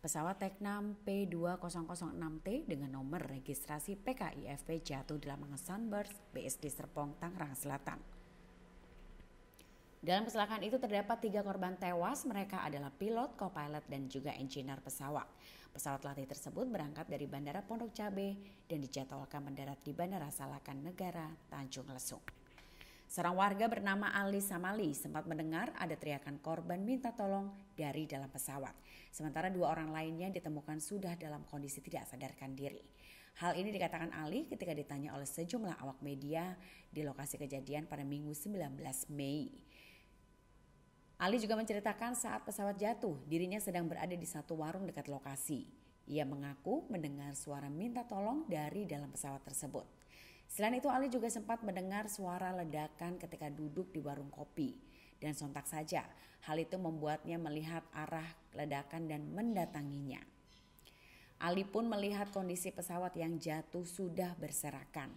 Pesawat Teknam P2006T dengan nomor registrasi PKIFP jatuh dalam lapangan Sunburst BSD Serpong, Tangerang Selatan. Dalam kecelakaan itu terdapat tiga korban tewas, mereka adalah pilot, co-pilot, dan juga engineer pesawat. Pesawat latih tersebut berangkat dari Bandara Pondok Cabe dan dijadwalkan mendarat di Bandara Salakan Negara, Tanjung Lesung. Seorang warga bernama Ali Samali sempat mendengar ada teriakan korban minta tolong dari dalam pesawat. Sementara dua orang lainnya ditemukan sudah dalam kondisi tidak sadarkan diri. Hal ini dikatakan Ali ketika ditanya oleh sejumlah awak media di lokasi kejadian pada Minggu 19 Mei. Ali juga menceritakan saat pesawat jatuh, dirinya sedang berada di satu warung dekat lokasi. Ia mengaku mendengar suara minta tolong dari dalam pesawat tersebut. Selain itu, Ali juga sempat mendengar suara ledakan ketika duduk di warung kopi. Dan sontak saja, hal itu membuatnya melihat arah ledakan dan mendatanginya. Ali pun melihat kondisi pesawat yang jatuh sudah berserakan.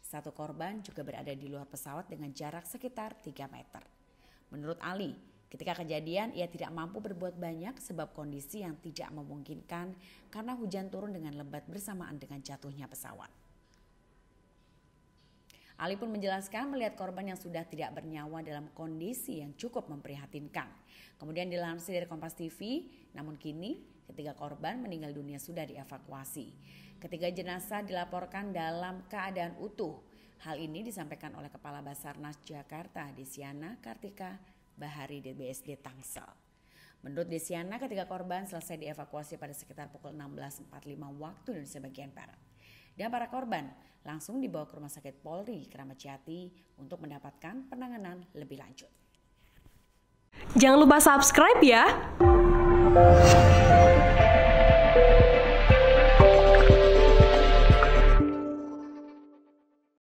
Satu korban juga berada di luar pesawat dengan jarak sekitar 3 meter. Menurut Ali, Ketika kejadian, ia tidak mampu berbuat banyak sebab kondisi yang tidak memungkinkan karena hujan turun dengan lebat bersamaan dengan jatuhnya pesawat. Ali pun menjelaskan melihat korban yang sudah tidak bernyawa dalam kondisi yang cukup memprihatinkan. Kemudian dilansir dari Kompas TV, namun kini ketiga korban meninggal dunia sudah dievakuasi. Ketiga jenazah dilaporkan dalam keadaan utuh. Hal ini disampaikan oleh Kepala Basarnas Jakarta, Desiana Kartika Bahari DBSD Tangsel. Menurut Desiana, ketiga korban selesai dievakuasi pada sekitar pukul 16.45 waktu Indonesia bagian Barat dan para korban langsung dibawa ke Rumah Sakit Polri Keramat Jati untuk mendapatkan penanganan lebih lanjut. Jangan lupa subscribe ya.